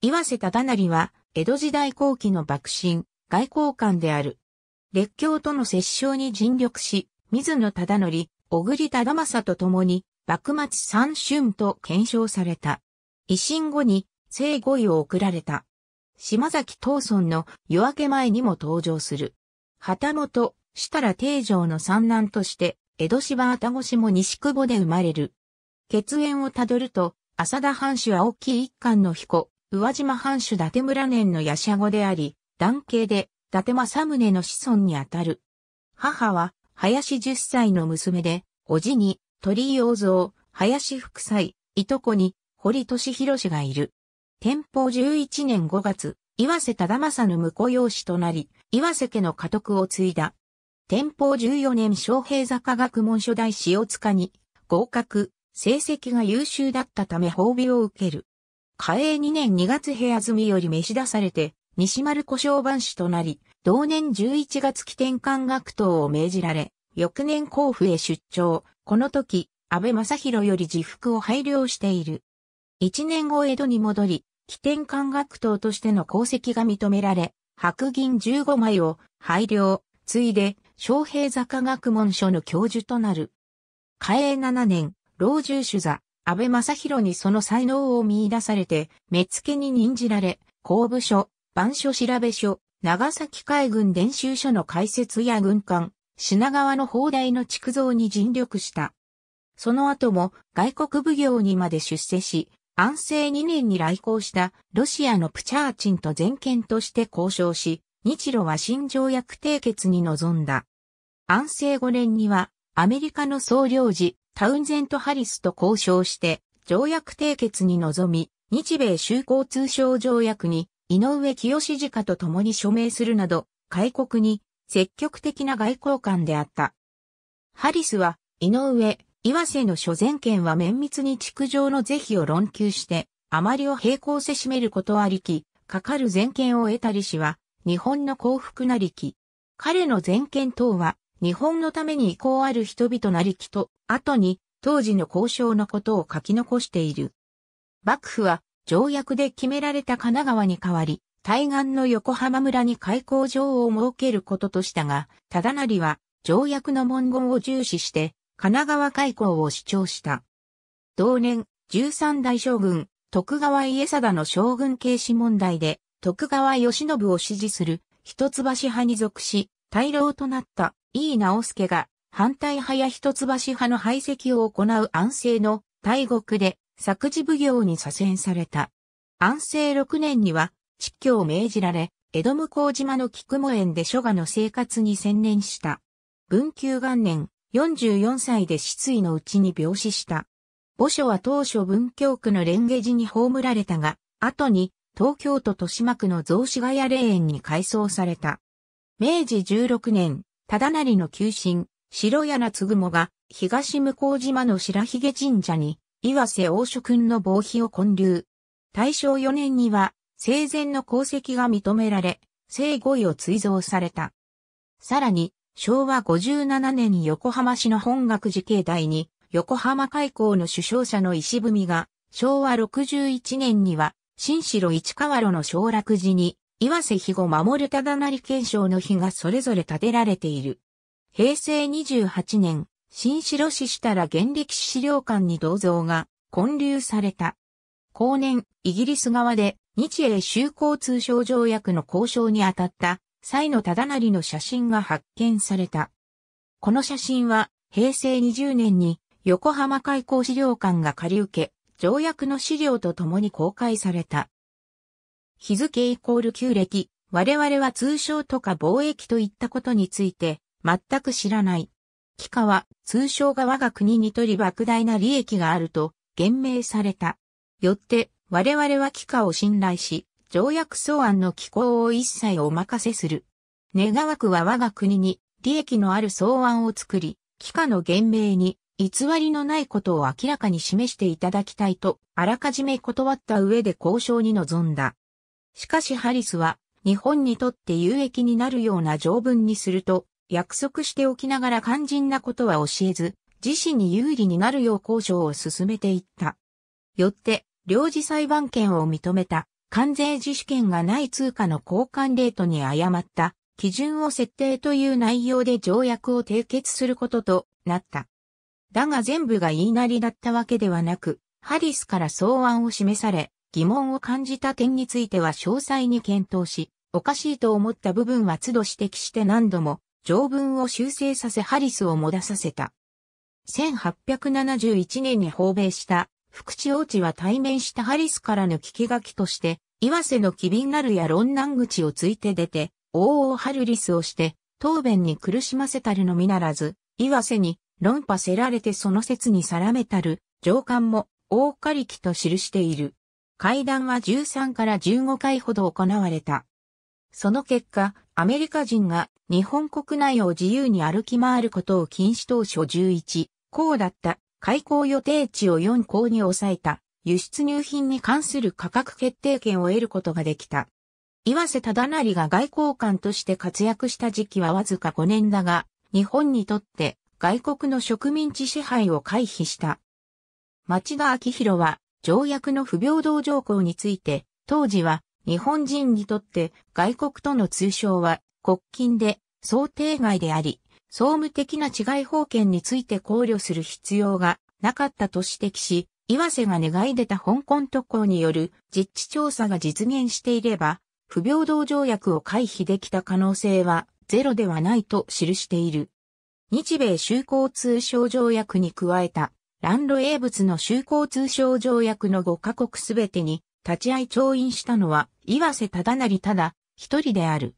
岩瀬忠成は、江戸時代後期の幕臣、外交官である。列強との折衝に尽力し、水野忠則、小栗忠政と共に、幕末三春と検証された。維新後に、正五位を送られた。島崎藤村の夜明け前にも登場する。旗本、設楽定城の三男として、江戸芝愛しも西久保で生まれる。血縁をたどると、浅田藩主青木一貫の彦、宇和島藩主伊達村年のヤシャ語であり、男系で、伊達政宗の子孫にあたる。母は、林十歳の娘で、叔父に、鳥居洋蔵、林福妻、いとこに、堀俊弘氏がいる。天保11年5月、岩瀬忠政の婿養子となり、岩瀬家の家督を継いだ。天保14年昌平坂学問所大潮塚に、合格、成績が優秀だったため褒美を受ける。嘉永2年2月部屋住より召し出されて、西丸小商番士となり、同年11月起点官学等を命じられ、翌年甲府へ出張、この時、安倍正弘より自服を拝領している。一年後江戸に戻り、起点官学等としての功績が認められ、白銀15枚を拝領、ついで、昌平坂学問所の教授となる。嘉永7年、老中主座、安倍正宏にその才能を見出されて、目付に任じられ、公部署、番書調べ書、長崎海軍練習所の開設や軍艦、品川の砲台の築造に尽力した。その後も外国奉行にまで出世し、安政2年に来航したロシアのプチャーチンと全権として交渉し、日露は新条約締結に臨んだ。安政5年にはアメリカの総領事、タウンゼント・ハリスと交渉して、条約締結に臨み、日米修好通商条約に、井上清次家と共に署名するなど、開国に積極的な外交官であった。ハリスは、井上、岩瀬の所前権は綿密に築上の是非を論求して、あまりを平行せしめることありき、かかる前権を得たりしは、日本の幸福なりき。彼の前権等は、日本のために意向ある人々なりきと、後に、当時の交渉のことを書き残している。幕府は、条約で決められた神奈川に代わり、対岸の横浜村に開港場を設けることとしたが、忠成は、条約の文言を重視して、神奈川開港を主張した。同年、13代将軍、徳川家定の将軍軽視問題で、徳川義信を支持する一橋派に属し、大老となった井伊直介が反対派や一橋派の排斥を行う安政の大国で作事奉行に左遷された。安政6年には、蟄居を命じられ、江戸向島の菊茂園で諸画の生活に専念した。文久元年、44歳で失意のうちに病死した。墓所は当初文京区の蓮華寺に葬られたが、後に東京都豊島区の雑司ヶ谷霊園に改装された。明治16年、忠成の旧臣、白柳津雲が、東向島の白髭神社に、岩瀬王諸君の防碑を建立。大正4年には、生前の功績が認められ、生後位を追贈された。さらに、昭和57年に横浜市の本学寺境内に、横浜開港の首相者の石踏みが、昭和61年には、新城市川路の小楽寺に、岩瀬肥後守る忠成憲章の碑がそれぞれ建てられている。平成28年、新城市設楽原歴史資料館に銅像が建立された。後年、イギリス側で日英修好通商条約の交渉に当たった際の忠成の写真が発見された。この写真は平成20年に横浜開港資料館が借り受け、条約の資料と共に公開された。日付イコール旧暦、我々は通商とか貿易といったことについて、全く知らない。帰化は、通商が我が国にとり莫大な利益があると、言明された。よって、我々は帰化を信頼し、条約草案の機構を一切お任せする。願わくは我が国に利益のある草案を作り、帰化の言明に偽りのないことを明らかに示していただきたいと、あらかじめ断った上で交渉に臨んだ。しかしハリスは、日本にとって有益になるような条文にすると、約束しておきながら肝心なことは教えず、自身に有利になるよう交渉を進めていった。よって、領事裁判権を認めた、関税自主権がない通貨の交換レートに誤った、基準を設定という内容で条約を締結することとなった。だが全部が言いなりだったわけではなく、ハリスから草案を示され、疑問を感じた点については詳細に検討し、おかしいと思った部分は都度指摘して何度も条文を修正させハリスを戻させた。1871年に訪米した福地王子は対面したハリスからの聞き書きとして、岩瀬の機敏なるや論難口をついて出て、王をハルリスをして、答弁に苦しませたるのみならず、岩瀬に論破せられてその説に定めたる、上官も、大借りきと記している。会談は13から15回ほど行われた。その結果、アメリカ人が日本国内を自由に歩き回ることを禁止当初11、うだった開港予定地を4港に抑えた輸出入品に関する価格決定権を得ることができた。岩瀬忠成が外交官として活躍した時期はわずか5年だが、日本にとって外国の植民地支配を回避した。町田昭弘は条約の不平等条項について、当時は日本人にとって外国との通称は国禁で想定外であり、総務的な違い法権について考慮する必要がなかったと指摘し、岩瀬が願い出た香港特攻による実地調査が実現していれば、不平等条約を回避できた可能性はゼロではないと記している。日米修好通商条約に加えたランロ英物の修好通商条約の5カ国すべてに立ち会い調印したのは岩瀬忠成ただ一人である。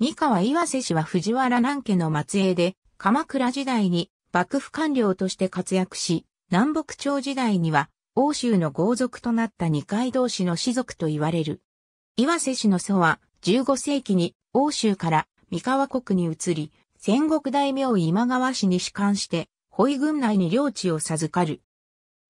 三河岩瀬氏は藤原南家の末裔で鎌倉時代に幕府官僚として活躍し、南北朝時代には欧州の豪族となった二階同士の氏族と言われる。岩瀬氏の祖は15世紀に欧州から三河国に移り、戦国大名今川氏に仕官して保井軍内に領地を授かる。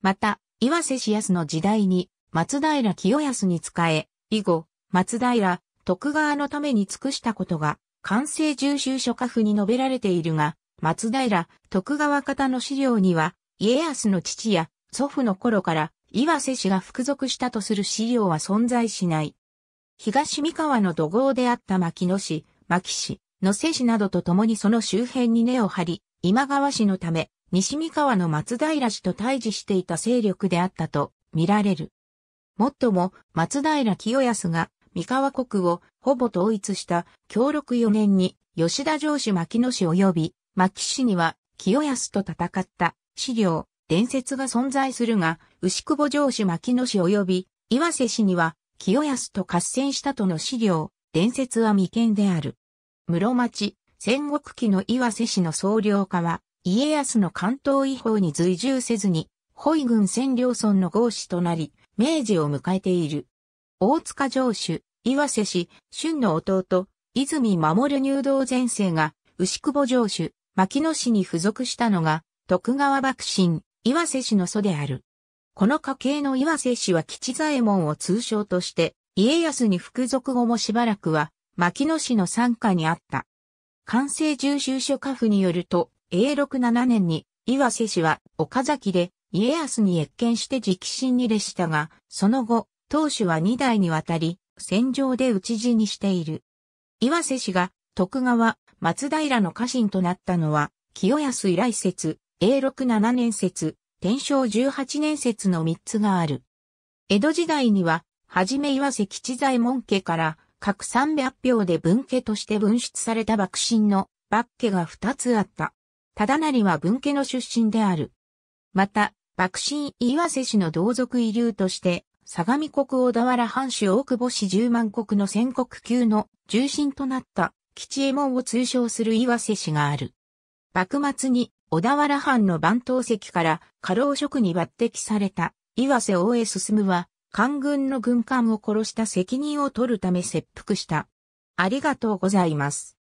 また、岩瀬氏康の時代に、松平清康に仕え、以後、松平、徳川のために尽くしたことが、完成重修書家譜に述べられているが、松平、徳川方の資料には、家康の父や祖父の頃から岩瀬氏が服属したとする資料は存在しない。東三河の土豪であった牧野氏、牧氏、野瀬氏などと共にその周辺に根を張り、今川氏のため、西三河の松平氏と対峙していた勢力であったと見られる。もっとも、松平清康が三河国をほぼ統一した協力4年に吉田城主・牧野氏及び牧氏には清康と戦った資料、伝説が存在するが、牛久保城主・牧野氏及び岩瀬氏には清康と合戦したとの資料、伝説は未見である。室町、戦国期の岩瀬氏の総領家は、家康の関東違法に随従せずに、保伊軍占領村の合士となり、明治を迎えている。大塚城主、岩瀬氏、春の弟、泉守入道前世が、牛久保城主、牧野氏に付属したのが、徳川幕臣、岩瀬氏の祖である。この家系の岩瀬氏は吉左衛門を通称として、家康に服属後もしばらくは、牧野氏の参加にあった。関西重修書家父によると、永禄7年に岩瀬氏は岡崎で家康に越見して直進にでしたが、その後、当主は2代にわたり、戦場で討ち死にしている。岩瀬氏が徳川、松平の家臣となったのは、清康以来説、永禄7年説、天正18年説の3つがある。江戸時代には、はじめ岩瀬吉左衛門家から、各300票で分家として分出された幕臣の幕家が2つあった。忠成は文家の出身である。また、幕臣岩瀬氏の同族遺留として、相模国小田原藩主大久保氏十万国の戦国級の重臣となった吉右衛門を通称する岩瀬氏がある。幕末に小田原藩の番頭席から過労職に抜擢された岩瀬大江進は官軍の軍艦を殺した責任を取るため切腹した。ありがとうございます。